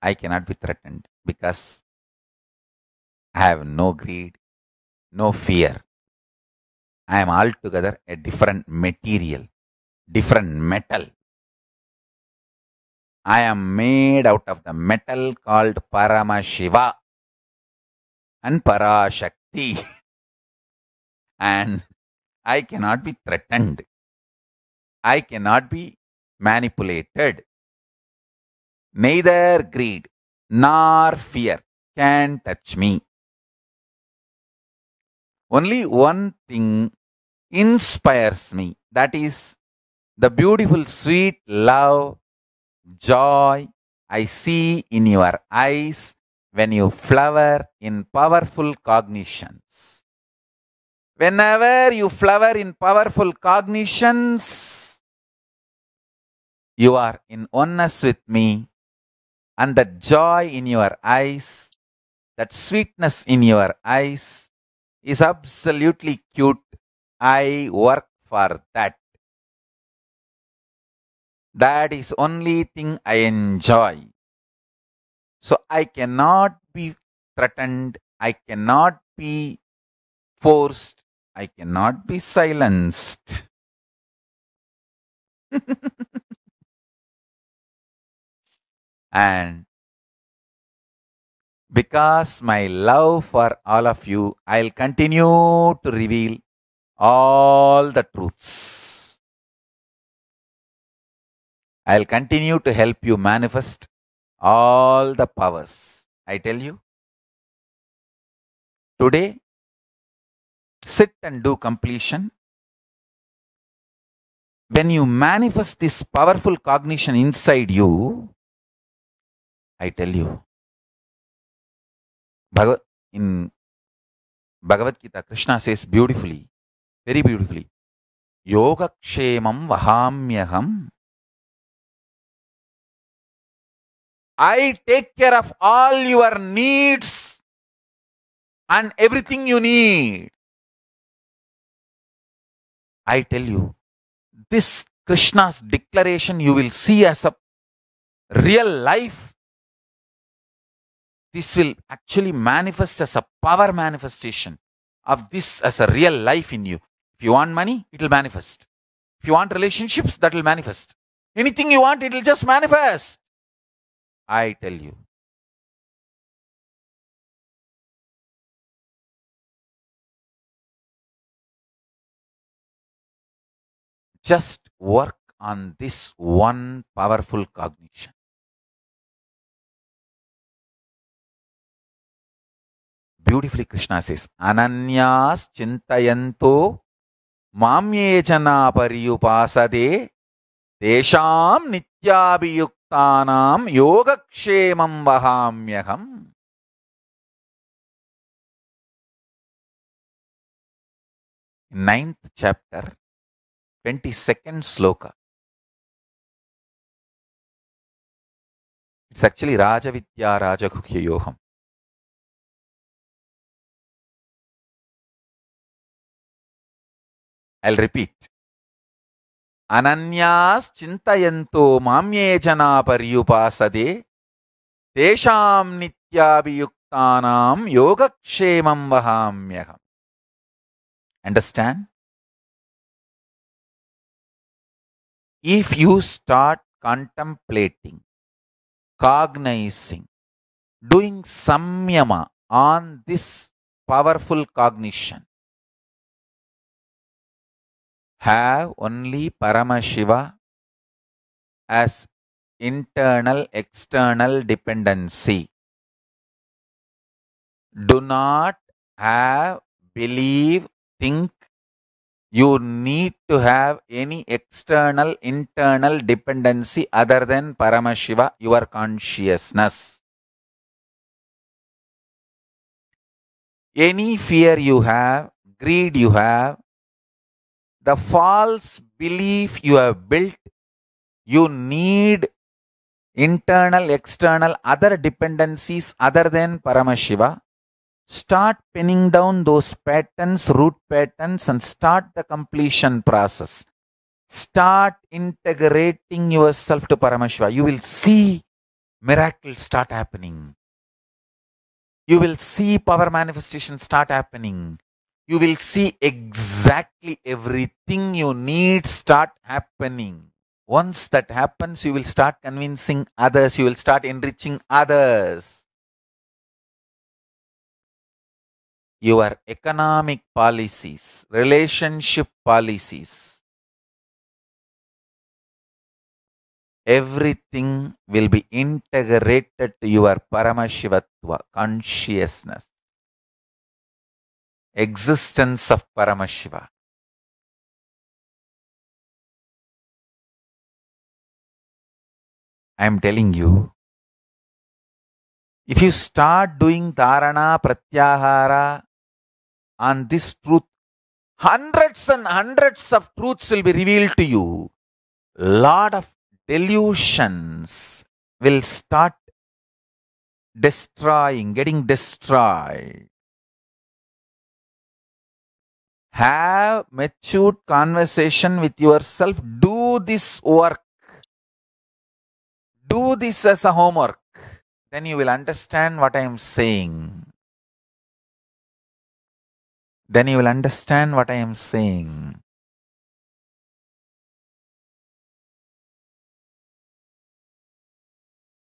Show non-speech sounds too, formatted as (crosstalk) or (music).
I cannot be threatened because I have no greed, no fear. I am altogether a different material, different metal. I am made out of the metal called Parama Shiva and Parashakti. (laughs) and I cannot be threatened. I cannot be manipulated. Neither greed nor fear can touch me. Only one thing inspires me that is the beautiful, sweet love, joy I see in your eyes when you flower in powerful cognitions. Whenever you flower in powerful cognitions, you are in oneness with me and that joy in your eyes, that sweetness in your eyes is absolutely cute. I work for that. That is only thing I enjoy. So I cannot be threatened. I cannot be forced. I cannot be silenced. (laughs) And because my love for all of you, I'll continue to reveal all the truths. I'll continue to help you manifest all the powers. I tell you, today, sit and do completion. When you manifest this powerful cognition inside you, I tell you. Bhagavad, in Bhagavad Gita, Krishna says beautifully, very beautifully, yoga Yogakshemam Vahamyaham. I take care of all your needs and everything you need. I tell you, this Krishna's declaration you will see as a real life this will actually manifest as a power manifestation of this as a real life in you. If you want money, it will manifest. If you want relationships, that will manifest. Anything you want, it will just manifest. I tell you. Just work on this one powerful cognition. beautifully Krishna says, Ananyas chintayanto mamyechana pariyupasade tesham nityabhiyuktanam yogakshemam vahamyaham. Ninth chapter, 22nd sloka. It's actually Rajavidya Rajakukya Yoham. I repeat అనన్యాస్ చింతయంతో మామ్యే జనా పర్యుపాసదే తేషాం నిత్యాభియుక్తానాం యోగక్షేమం వహామ్యహం understand if you start contemplating, cognizing, doing samyama on this powerful cognition, have only Paramashiva as internal external dependency. Do not have, believe, think. You need to have any external, internal dependency other than Paramashiva, your consciousness. Any fear you have, greed you have, the false belief you have built, you need internal, external, other dependencies other than Paramashiva. Start pinning down those patterns, root patterns, and start the completion process. Start integrating yourself to Paramashiva. You will see miracles start happening. You will see power manifestation start happening you will see exactly everything you need start happening. Once that happens, you will start convincing others, you will start enriching others. Your economic policies, relationship policies, everything will be integrated to your Paramashivatva, consciousness existence of Paramashiva. I am telling you, if you start doing dharana, pratyahara on this truth, hundreds and hundreds of truths will be revealed to you. Lot of delusions will start destroying, getting destroyed have matured conversation with yourself do this work do this as a homework then you will understand what i am saying then you will understand what i am saying